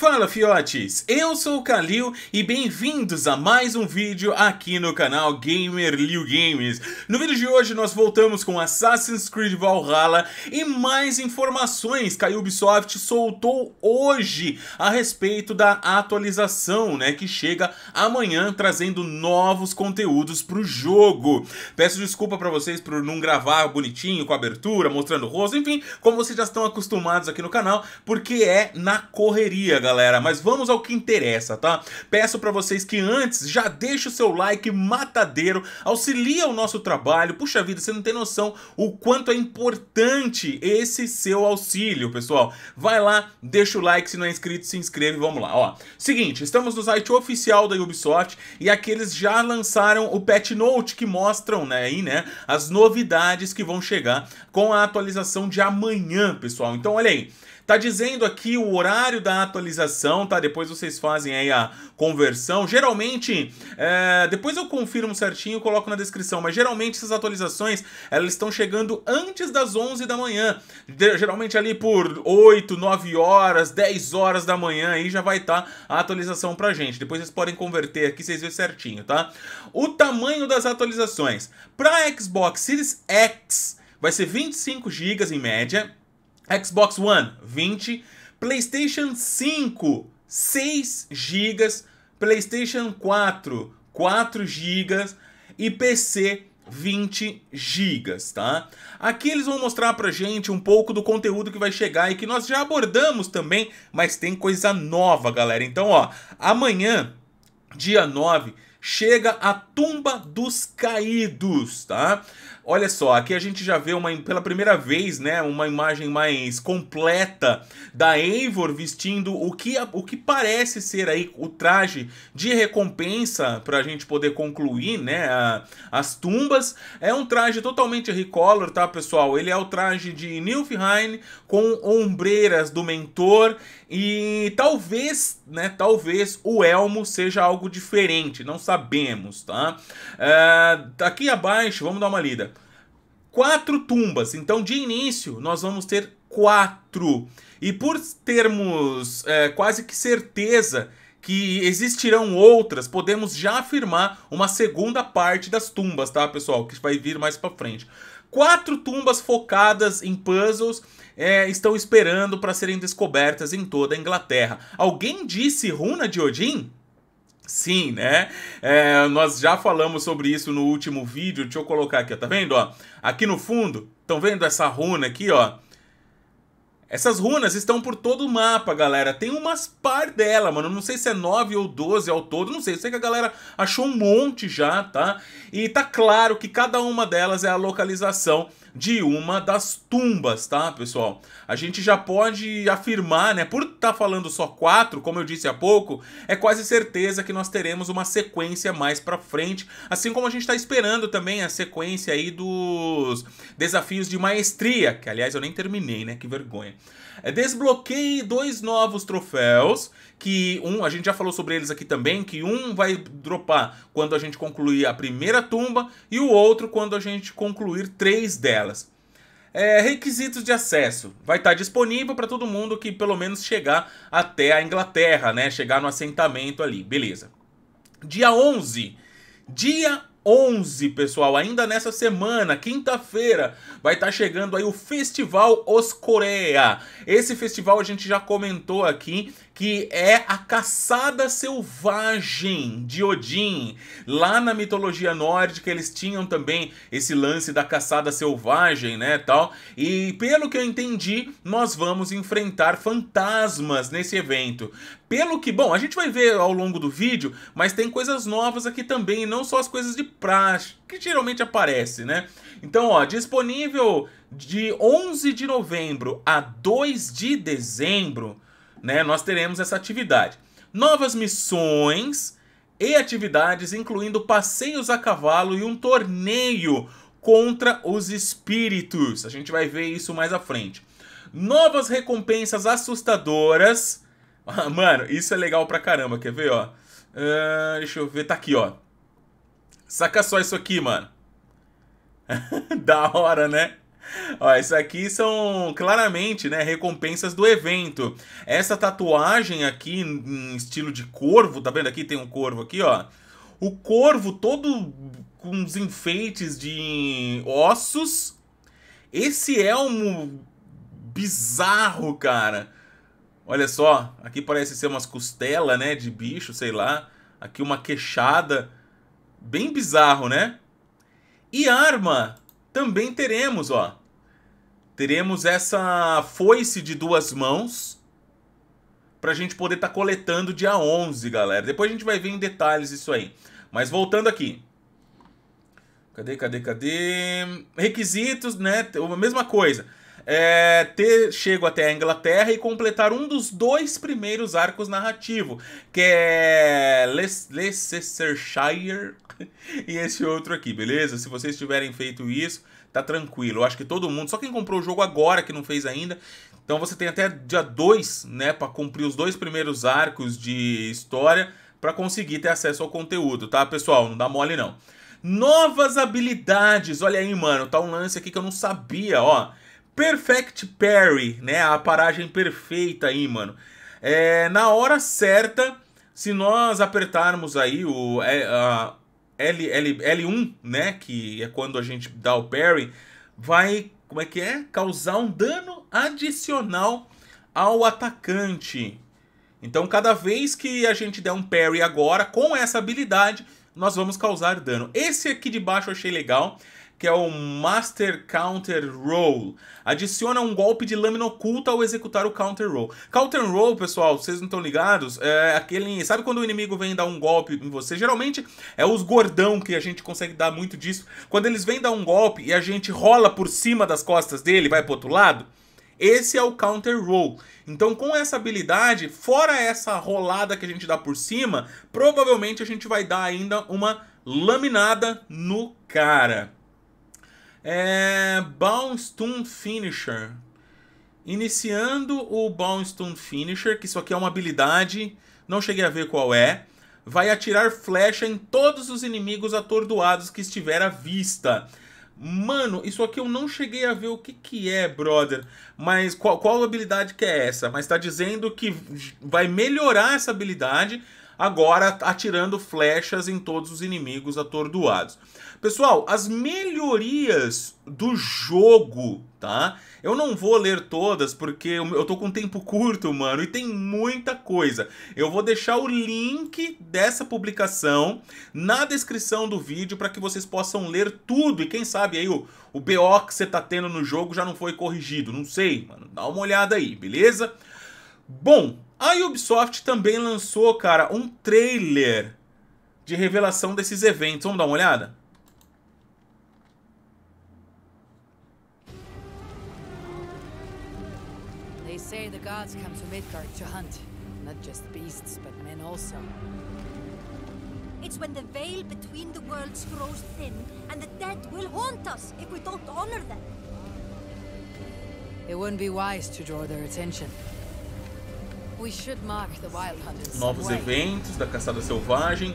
Fala fiotes, eu sou o Kalil e bem-vindos a mais um vídeo aqui no canal Gamer Liu Games. No vídeo de hoje nós voltamos com Assassin's Creed Valhalla e mais informações que a Ubisoft soltou hoje a respeito da atualização, né, que chega amanhã trazendo novos conteúdos para o jogo. Peço desculpa para vocês por não gravar bonitinho com a abertura, mostrando o rosto, enfim, como vocês já estão acostumados aqui no canal, porque é na correria, galera galera, mas vamos ao que interessa, tá? Peço para vocês que antes já deixe o seu like matadeiro, auxilia o nosso trabalho. Puxa vida, você não tem noção o quanto é importante esse seu auxílio, pessoal. Vai lá, deixa o like, se não é inscrito, se inscreve, vamos lá, ó. Seguinte, estamos no site oficial da Ubisoft e aqui eles já lançaram o patch note que mostram, né, aí, né, as novidades que vão chegar com a atualização de amanhã, pessoal. Então, olha aí. Tá dizendo aqui o horário da atualização, tá? Depois vocês fazem aí a conversão. Geralmente, é, depois eu confirmo certinho e coloco na descrição, mas geralmente essas atualizações, elas estão chegando antes das 11 da manhã. De, geralmente ali por 8, 9 horas, 10 horas da manhã aí já vai estar tá a atualização pra gente. Depois vocês podem converter aqui, vocês vêem certinho, tá? O tamanho das atualizações. Pra Xbox Series X vai ser 25 GB em média, Xbox One, 20. PlayStation 5, 6 GB. PlayStation 4, 4 GB. E PC, 20 gigas, tá? Aqui eles vão mostrar pra gente um pouco do conteúdo que vai chegar e que nós já abordamos também, mas tem coisa nova, galera. Então, ó, amanhã, dia 9, chega a Tumba dos Caídos, tá? Olha só, aqui a gente já vê uma, pela primeira vez, né, uma imagem mais completa da Eivor vestindo o que, o que parece ser aí o traje de recompensa para a gente poder concluir, né, a, as tumbas. É um traje totalmente recolor, tá, pessoal? Ele é o traje de Nilfheim com ombreiras do mentor e talvez, né, talvez o elmo seja algo diferente, não sabemos, tá? É, aqui abaixo, vamos dar uma lida quatro tumbas. Então, de início, nós vamos ter quatro. E por termos é, quase que certeza que existirão outras, podemos já afirmar uma segunda parte das tumbas, tá, pessoal? Que vai vir mais para frente. Quatro tumbas focadas em puzzles é, estão esperando para serem descobertas em toda a Inglaterra. Alguém disse Runa de Odin? Sim, né? É, nós já falamos sobre isso no último vídeo. Deixa eu colocar aqui, ó. Tá vendo, ó? Aqui no fundo, estão vendo essa runa aqui, ó? Essas runas estão por todo o mapa, galera. Tem umas par dela, mano. Não sei se é 9 ou 12 ao todo, não sei. Sei que a galera achou um monte já, tá? E tá claro que cada uma delas é a localização de uma das tumbas, tá, pessoal? A gente já pode afirmar, né, por estar tá falando só quatro, como eu disse há pouco, é quase certeza que nós teremos uma sequência mais para frente, assim como a gente está esperando também a sequência aí dos desafios de maestria, que aliás eu nem terminei, né, que vergonha. É, Desbloqueei dois novos troféus, que um, a gente já falou sobre eles aqui também, que um vai dropar quando a gente concluir a primeira tumba e o outro quando a gente concluir três delas. É, requisitos de acesso. Vai estar disponível para todo mundo que pelo menos chegar até a Inglaterra, né? Chegar no assentamento ali, beleza. Dia 11. Dia 11, pessoal, ainda nessa semana, quinta-feira, vai estar tá chegando aí o Festival Os Coreia. Esse festival a gente já comentou aqui que é a caçada selvagem de Odin. Lá na mitologia nórdica eles tinham também esse lance da caçada selvagem, né, tal. E pelo que eu entendi, nós vamos enfrentar fantasmas nesse evento. Pelo que, bom, a gente vai ver ao longo do vídeo, mas tem coisas novas aqui também, não só as coisas de prática que geralmente aparece, né? Então, ó, disponível de 11 de novembro a 2 de dezembro, né? Nós teremos essa atividade. Novas missões e atividades, incluindo passeios a cavalo e um torneio contra os espíritos. A gente vai ver isso mais à frente. Novas recompensas assustadoras. Mano, isso é legal pra caramba, quer ver, ó? Uh, deixa eu ver, tá aqui, ó. Saca só isso aqui, mano. da hora, né? Ó, isso aqui são claramente né, recompensas do evento. Essa tatuagem aqui em estilo de corvo, tá vendo aqui? Tem um corvo aqui, ó. O corvo todo com os enfeites de ossos. Esse elmo bizarro, cara. Olha só, aqui parece ser umas costelas, né, de bicho, sei lá. Aqui uma queixada. Bem bizarro, né? E arma também teremos, ó. Teremos essa foice de duas mãos pra gente poder estar tá coletando dia 11, galera. Depois a gente vai ver em detalhes isso aí. Mas voltando aqui. Cadê, cadê, cadê? Requisitos, né? A mesma coisa é, ter chego até a Inglaterra e completar um dos dois primeiros arcos narrativos, que é Leicestershire e esse outro aqui, beleza? Se vocês tiverem feito isso, tá tranquilo. Eu acho que todo mundo, só quem comprou o jogo agora que não fez ainda. Então você tem até dia 2, né, para cumprir os dois primeiros arcos de história para conseguir ter acesso ao conteúdo, tá, pessoal? Não dá mole não. Novas habilidades. Olha aí, mano, tá um lance aqui que eu não sabia, ó. Perfect Parry, né? A paragem perfeita aí, mano. É, na hora certa, se nós apertarmos aí o é, L, L, L1, né? Que é quando a gente dá o parry, vai, como é que é? Causar um dano adicional ao atacante. Então, cada vez que a gente der um parry agora, com essa habilidade, nós vamos causar dano. Esse aqui de baixo eu achei legal que é o Master Counter Roll. Adiciona um golpe de lâmina oculta ao executar o Counter Roll. Counter Roll, pessoal, vocês não estão ligados? É aquele. Sabe quando o inimigo vem dar um golpe em você? Geralmente é os gordão que a gente consegue dar muito disso. Quando eles vêm dar um golpe e a gente rola por cima das costas dele, vai pro outro lado. Esse é o Counter Roll. Então, com essa habilidade, fora essa rolada que a gente dá por cima, provavelmente a gente vai dar ainda uma laminada no cara. É, Bounce Toon Finisher. Iniciando o Bounce Toon Finisher, que isso aqui é uma habilidade, não cheguei a ver qual é. Vai atirar flecha em todos os inimigos atordoados que estiver à vista. Mano, isso aqui eu não cheguei a ver o que que é, brother. Mas qual, qual habilidade que é essa? Mas tá dizendo que vai melhorar essa habilidade agora atirando flechas em todos os inimigos atordoados. Pessoal, as melhorias do jogo, tá? Eu não vou ler todas porque eu tô com tempo curto, mano, e tem muita coisa. Eu vou deixar o link dessa publicação na descrição do vídeo para que vocês possam ler tudo. E quem sabe aí o, o BO que você tá tendo no jogo já não foi corrigido, não sei, mano. Dá uma olhada aí, beleza? Bom, a Ubisoft também lançou, cara, um trailer de revelação desses eventos. Vamos dar uma olhada? say the gods come to Midgard to hunt. Not just beasts, but men also. It's when the veil between the worlds grows thin, and the dead will haunt us if we don't honor them. It wouldn't be wise to draw their attention. We should mark the wild hunters. Novos eventos da caçada selvagem.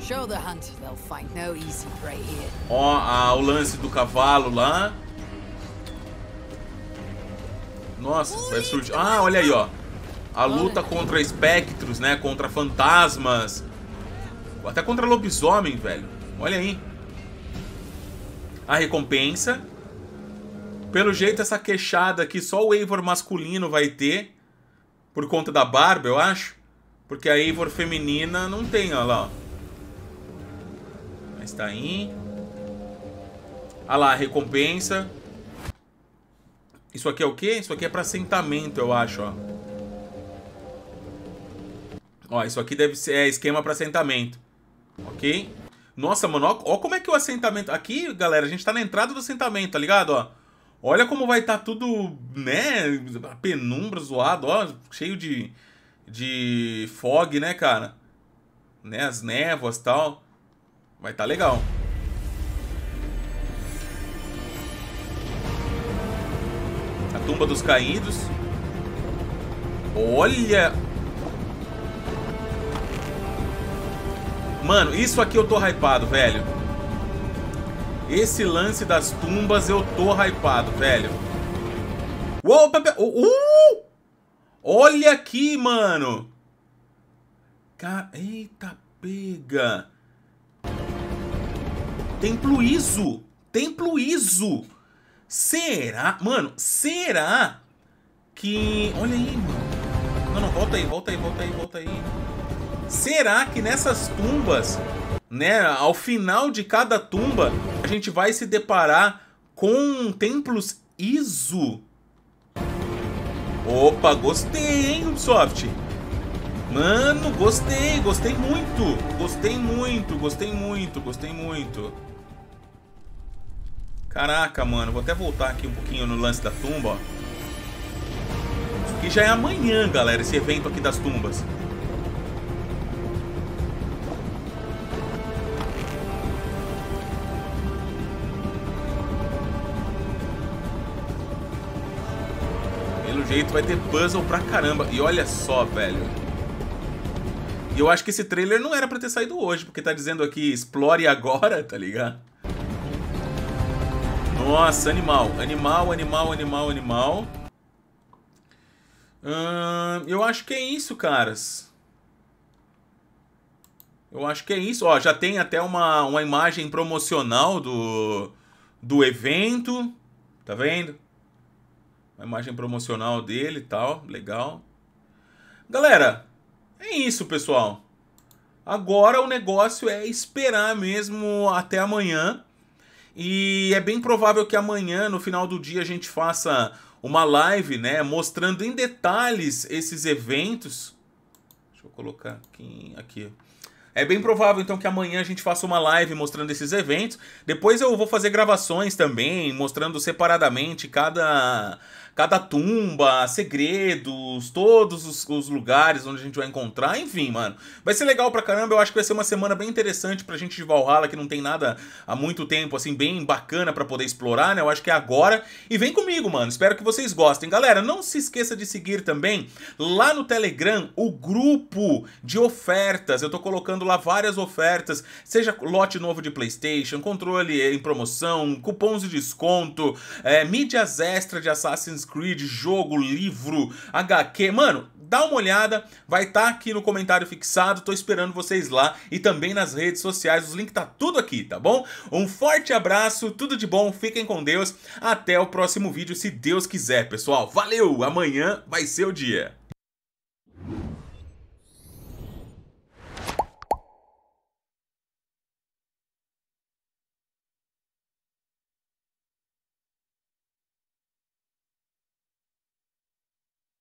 Show the hunt, they'll find no easy prey here. Ó, oh, ah, o lance do cavalo lá. Nossa, vai surgir... Ah, olha aí, ó. A luta contra espectros, né? Contra fantasmas. Até contra lobisomem, velho. Olha aí. A recompensa. Pelo jeito, essa queixada aqui só o Eivor masculino vai ter. Por conta da barba, eu acho. Porque a Eivor feminina não tem, olha lá. Ó. Mas tá aí. Olha lá, a recompensa. Isso aqui é o quê? Isso aqui é para assentamento, eu acho, ó. Ó, isso aqui deve ser é, esquema para assentamento. Ok? Nossa, mano, ó, ó, como é que o assentamento... Aqui, galera, a gente tá na entrada do assentamento, tá ligado? Ó, olha como vai estar tá tudo, né? Penumbra, zoado, ó. Cheio de, de fog, né, cara? Né, as névoas e tal. Vai estar tá legal. tumba dos caídos. Olha! Mano, isso aqui eu tô hypado, velho. Esse lance das tumbas eu tô hypado, velho. Uou, pepe... Uh, uh! Olha aqui, mano! Car... Eita, pega! Templo ISO! Templo ISO! Será? Mano, será que... Olha aí, mano. Não, não, volta aí, volta aí, volta aí, volta aí. Será que nessas tumbas, né, ao final de cada tumba, a gente vai se deparar com templos ISO? Opa, gostei, hein, Ubisoft? Mano, gostei, gostei muito, gostei muito, gostei muito, gostei muito. Caraca, mano. Vou até voltar aqui um pouquinho no lance da tumba, ó. Isso aqui já é amanhã, galera, esse evento aqui das tumbas. Pelo jeito vai ter puzzle pra caramba. E olha só, velho. E eu acho que esse trailer não era pra ter saído hoje, porque tá dizendo aqui, explore agora, tá ligado? Nossa, animal. Animal, animal, animal, animal. Hum, eu acho que é isso, caras. Eu acho que é isso. Ó, já tem até uma, uma imagem promocional do, do evento. Tá vendo? Uma imagem promocional dele e tal. Legal. Galera, é isso, pessoal. Agora o negócio é esperar mesmo até amanhã e é bem provável que amanhã, no final do dia, a gente faça uma live, né, mostrando em detalhes esses eventos. Deixa eu colocar aqui, aqui. É bem provável então que amanhã a gente faça uma live mostrando esses eventos. Depois eu vou fazer gravações também, mostrando separadamente cada cada tumba, segredos, todos os, os, lugares onde a gente vai encontrar, enfim, mano. Vai ser legal pra caramba, eu acho que vai ser uma semana bem interessante pra gente de Valhalla, que não tem nada há muito tempo, assim, bem bacana pra poder explorar, né? Eu acho que é agora. E vem comigo, mano, espero que vocês gostem. Galera, não se esqueça de seguir também lá no Telegram o grupo de ofertas. Eu tô colocando lá várias ofertas, seja lote novo de PlayStation, controle em promoção, cupons de desconto, é, mídias extra de Assassin's Assassin's Creed, jogo, livro, HQ. Mano, dá uma olhada, vai estar tá aqui no comentário fixado, tô esperando vocês lá e também nas redes sociais, os links tá tudo aqui, tá bom? Um forte abraço, tudo de bom, fiquem com Deus, até o próximo vídeo, se Deus quiser, pessoal. Valeu, amanhã vai ser o dia.